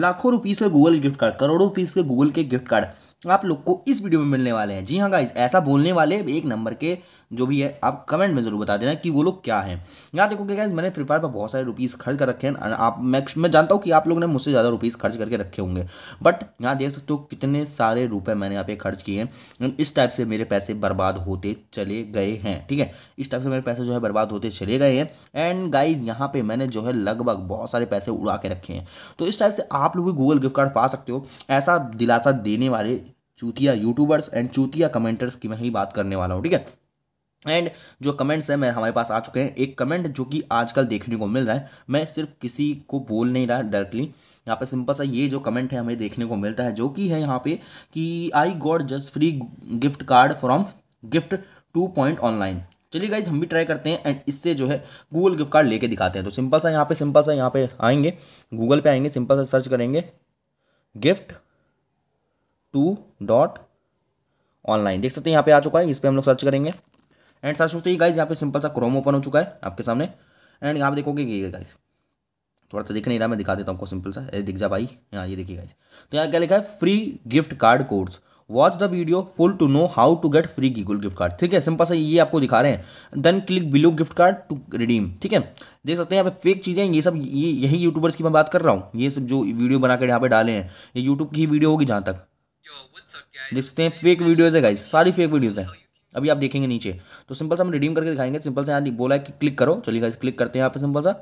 लाखों रुपीस के Google gift card करोड़ों रुपीस के गूगल के गिफ्ट कार्ड आप लोग को इस वीडियो में मिलने वाले हैं जी हाँ गाइज ऐसा बोलने वाले एक नंबर के जो भी है आप कमेंट में ज़रूर बता देना कि वो लोग क्या हैं यहाँ देखो कि गाइज मैंने फ्री फायर पर बहुत सारे रुपीज़ खर्च कर रखे हैं आप मैं मैं जानता हूँ कि आप लोग ने मुझसे ज़्यादा रुपीज़ खर्च करके रखे होंगे बट यहाँ देख सकते हो कितने सारे रुपये मैंने यहाँ पे खर्च किए हैं इस टाइप से मेरे पैसे बर्बाद होते चले गए हैं ठीक है इस टाइप से मेरे पैसे जो है बर्बाद होते चले गए हैं एंड गाइज यहाँ पर मैंने जो है लगभग बहुत सारे पैसे उड़ा के रखे हैं तो इस टाइप से आप लोग भी गूगल गिफ्ट कार्ड पा सकते हो ऐसा दिलासा देने वाले चूतिया यूट्यूबर्स एंड चूतिया कमेंटर्स की मैं ही बात करने वाला हूँ ठीक है एंड जो कमेंट्स हैं मैं हमारे पास आ चुके हैं एक कमेंट जो कि आजकल देखने को मिल रहा है मैं सिर्फ किसी को बोल नहीं रहा डायरेक्टली यहाँ पे सिंपल सा ये जो कमेंट है हमें देखने को मिलता है जो कि है यहाँ पे कि I got just free gift card from gift to point online चलिए गाइज हम भी ट्राई करते हैं एंड इससे जो है गूगल गिफ्ट कार्ड लेके दिखाते हैं तो सिंपल सा यहाँ पे सिंपल सा यहाँ पे आएंगे गूगल पे आएंगे सिंपल सा सर्च करेंगे गिफ्ट टू डॉट ऑनलाइन देख सकते हैं यहाँ पे आ चुका है इस पर हम लोग सर्च करेंगे एंड सर्च होते ही गाइज यहाँ पे सिंपल सा क्रोम ओपन हो चुका है आपके सामने एंड यहाँ पे देखोगे ये गाइज थोड़ा सा दिख नहीं रहा मैं दिखा देता हूँ आपको सिंपल सा दिख जा भाई यहाँ ये देखिए गाइज तो यहाँ क्या लिखा है free gift card course watch the video full to know how to get free Google gift card ठीक है सिंपल सा ये आपको दिखा रहे हैं then click below gift card to redeem ठीक है देख सकते हैं यहाँ पे फेक चीज़ें ये सब ये यही यूट्यूबर्स की मैं बात कर रहा हूँ ये सब जो वीडियो बना कर यहाँ पे डाले हैं ये यूट्यूब की वीडियो होगी जहाँ तक देखते हैं फेक वीडियोज़ है सारी फेक वीडियोज़ है अभी आप देखेंगे नीचे तो सिंपल सा हम रिडीम करके दिखाएंगे सिंपल सा यहाँ बोला है कि क्लिक करो चलिए गाइस क्लिक करते हैं यहाँ पे सिंपल सा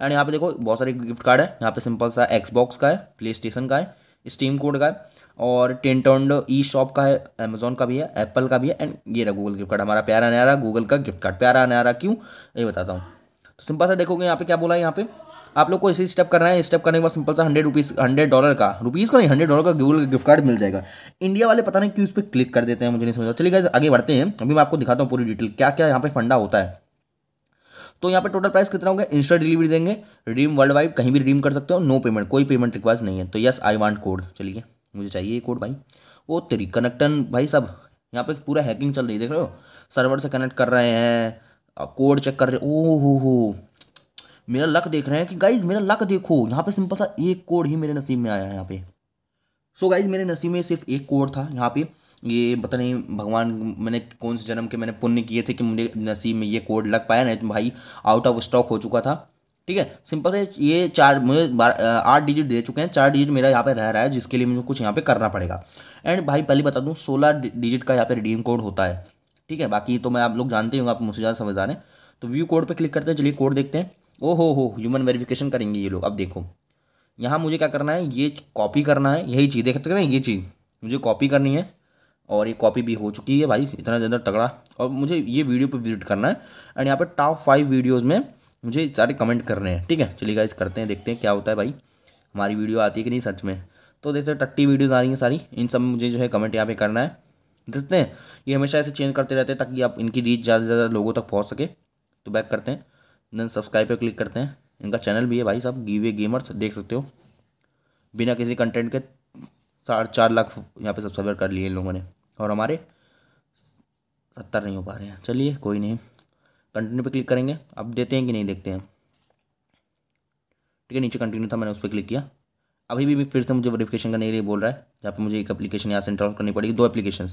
एंड यहाँ पे देखो बहुत सारे गिफ्ट कार्ड है यहाँ पे सिंपल सा एक्सबॉक्स का है प्ले स्टेशन का है स्टीम कोड का है और टेंटोंड ई शॉप का है अमेजोन का भी है एप्पल का भी है एंड ये रहा गूगल गिफ्ट कार्ड हमारा प्यारा नया रहा गूगल का गिफ्ट कार्ड प्यारा नया रहा क्यों ये बताता हूँ तो सिंपल सा देखोगे यहाँ पे क्या बोला है यहाँ पे आप लोग को इसी स्टेप करना है स्टेप करने के बाद सिंपल सा हंड्रेड रुपीज़ हंड्रेड डॉलर का रुपीज़ को नहीं हंड्रेड डॉलर का गूगल का गिफ्ट कार्ड मिल जाएगा इंडिया वाले पता नहीं क्यों उस पर क्लिक कर देते हैं मुझे नहीं समझा चलिए गाइज आगे बढ़ते हैं अभी मैं आपको दिखाता हूँ पूरी डिटेल क्या क्या यहाँ पे फंडा होता है तो यहाँ पे टोटल प्राइस कितना होगा इंस्टा डिलीवरी देंगे रीम वर्ल्ड वाइड कहीं भी रीम कर सकते हो नो पेमेंट कोई पेमेंट रिक्वायर्स नहीं है तो यस आई वांट कोड चलिए मुझे चाहिए ये कोड भाई वो तेरी कनेक्टन भाई सब यहाँ पे पूरा हैकिंग चल रही है देख रहे हो सर्वर से कनेक्ट कर रहे हैं कोड चेक कर रहे ओ हो मेरा लक देख रहे हैं कि गाइज मेरा लक देखो यहाँ पे सिंपल सा एक कोड ही मेरे नसीब में आया है यहाँ पे सो so गाइज मेरे नसीब में सिर्फ एक कोड था यहाँ पे ये पता नहीं भगवान मैंने कौन से जन्म के मैंने पुण्य किए थे कि मुझे नसीब में ये कोड लग पाया नहीं तो भाई आउट ऑफ स्टॉक हो चुका था ठीक है सिंपल से ये चार मुझे आठ डिजिट दे चुके हैं चार डिजिट मेरा यहाँ पे रह रहा है जिसके लिए मुझे कुछ यहाँ पे करना पड़ेगा एंड भाई पहले बता दूँ सोलह डिजिट का यहाँ पे रिडीम कोड होता है ठीक है बाकी तो मैं आप लोग जानते होंगे आप मुझसे ज़्यादा समझदार हैं तो व्यू कोड पर क्लिक करते हैं चलिए कोड देखते हैं ओ हो हो ह्यूमन वेरिफिकेशन करेंगे ये लोग अब देखो यहाँ मुझे क्या करना है ये कॉपी करना है यही चीज़ देख सकते हैं ये चीज़ मुझे कॉपी करनी है और ये कॉपी भी हो चुकी है भाई इतना ज़्यादा तगड़ा और मुझे ये वीडियो पर विजिट करना है एंड यहाँ पर टॉप फाइव वीडियोज़ में मुझे सारे कमेंट कर रहे हैं ठीक है चलिए गाइस करते हैं देखते हैं क्या होता है भाई हमारी वीडियो आती है कि नहीं सर्च में तो जैसे टट्टी वीडियोज़ आ रही हैं सारी इन सब मुझे जो है कमेंट यहाँ पर करना है देखते हैं ये हमेशा ऐसे चेंज करते रहते हैं ताकि आप इनकी रीच ज़्यादा से ज़्यादा लोगों तक पहुँच सके तो बैक करते हैं देन सब्सक्राइब पर क्लिक करते हैं इनका चैनल भी है भाई साहब गीवे गेमर्स देख सकते हो बिना किसी कंटेंट के साढ़े चार लाख यहाँ पे सब्सक्राइबर कर लिए इन लोगों ने और हमारे सत्तर नहीं हो पा रहे हैं चलिए कोई नहीं कंटिन्यू पे क्लिक करेंगे अब देते हैं कि नहीं देखते हैं ठीक है नीचे कंटिन्यू था मैंने उस पर क्लिक किया अभी भी फिर से मुझे वेरीफिकेशन करने के लिए बोल रहा है जहाँ पर मुझे एक अप्लीकेशन यहाँ से इंटॉल करनी पड़ेगी दो एप्लीकेशन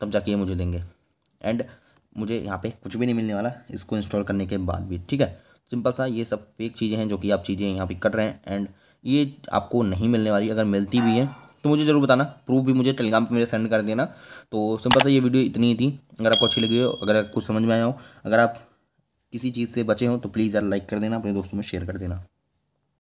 तब जाके ये मुझे देंगे एंड मुझे यहाँ पे कुछ भी नहीं मिलने वाला इसको इंस्टॉल करने के बाद भी ठीक है सिंपल सा ये सब फेक चीज़ें हैं जो कि आप चीज़ें यहाँ पे कर रहे हैं एंड ये आपको नहीं मिलने वाली अगर मिलती भी है तो मुझे ज़रूर बताना प्रूफ भी मुझे टेलीग्राम पे मेरे सेंड कर देना तो सिंपल सा ये वीडियो इतनी ही थी अगर आपको अच्छी लगी हो अगर कुछ समझ में आया हो अगर आप किसी चीज़ से बचे हों तो प्लीज़ यार लाइक कर देना अपने दोस्तों में शेयर कर देना